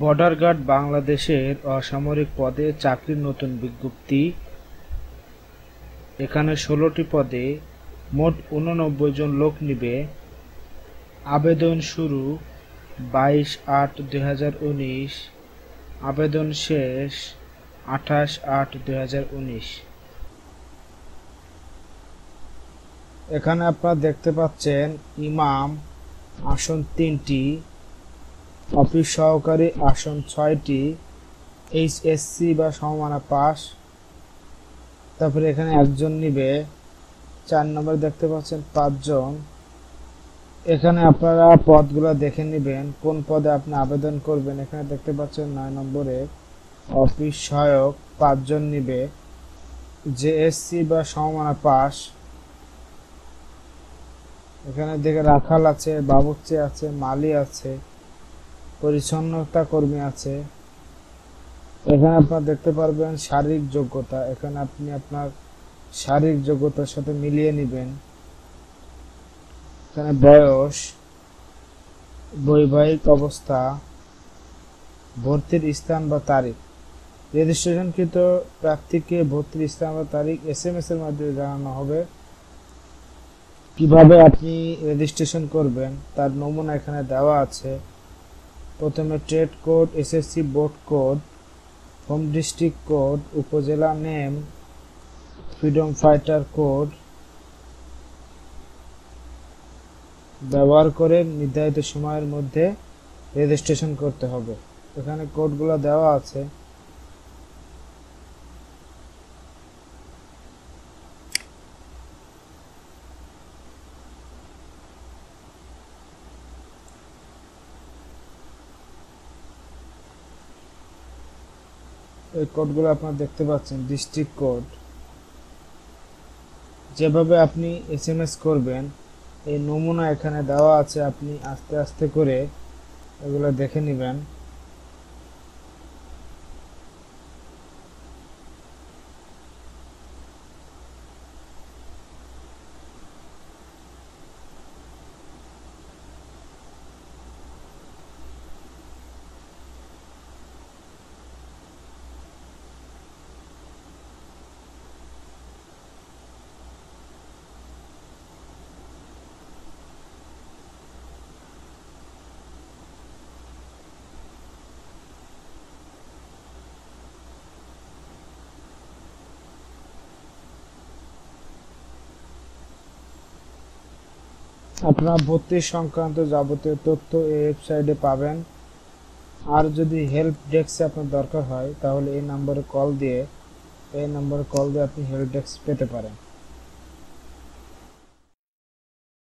border guard বাংলাদেশের অসামরিক পদে চাকরির নতুন বিজ্ঞপ্তি এখানে ষোলোটি পদে মোট উননব্বই জন লোক নিবে আবেদন শুরু বাইশ আট দুই আবেদন শেষ আঠাশ আট দুই এখানে আপনারা দেখতে পাচ্ছেন ইমাম আসন তিনটি অফিস সহকারী আসন ছয়টি এইচএসসি বা সমমানা পাস তারপরে এখানে একজন নিবে চার নম্বর দেখতে পাচ্ছেন পাঁচজন এখানে আপনারা পদগুলো দেখে নেবেন কোন পদে আপনি আবেদন করবেন এখানে দেখতে পাচ্ছেন নয় নম্বরে অফিস সহায়ক পাঁচজন নিবে জেএসসি বা সমমানা পাস এখানে দেখে রাখাল আছে বাবুচি আছে মালি আছে পরিচ্ছন্নতা কর্মী আছে এখানে আপনার দেখতে পারবেন শারীরিক যোগ্যতা এখানে আপনি আপনার শারীরিক যোগ্যতার সাথে মিলিয়ে নেবেন এখানে বয়স বৈবাহিক অবস্থা ভর্তির স্থান বা তারিখ রেজিস্ট্রেশনকৃত প্রার্থীকে ভর্তির স্থান বা তারিখ এস এম এস এর মাধ্যমে জানানো হবে কিভাবে আপনি রেজিস্ট্রেশন করবেন তার নমুনা এখানে দেওয়া আছে প্রথমে trade code SSC board code home district code উপজেলা নেম ফ্রিডম ফাইটার কোড ব্যবহার করে নির্ধারিত সময়ের মধ্যে রেজিস্ট্রেশন করতে হবে এখানে কোডগুলো দেওয়া আছে এই কোডগুলো আপনারা দেখতে পাচ্ছেন ডিস্ট্রিক্ট কোড যেভাবে আপনি এস এম এস করবেন এই নমুনা এখানে দেওয়া আছে আপনি আস্তে আস্তে করে এগুলো দেখে নেবেন আপনার ভর্তি সংক্রান্ত যাবতীয় তথ্য এই ওয়েবসাইটে পাবেন আর যদি হেল্প ডেস্কে আপনার দরকার হয় তাহলে এই নম্বরে কল দিয়ে এই নম্বরে কল দিয়ে আপনি হেল্প ডেস্ক পেতে পারেন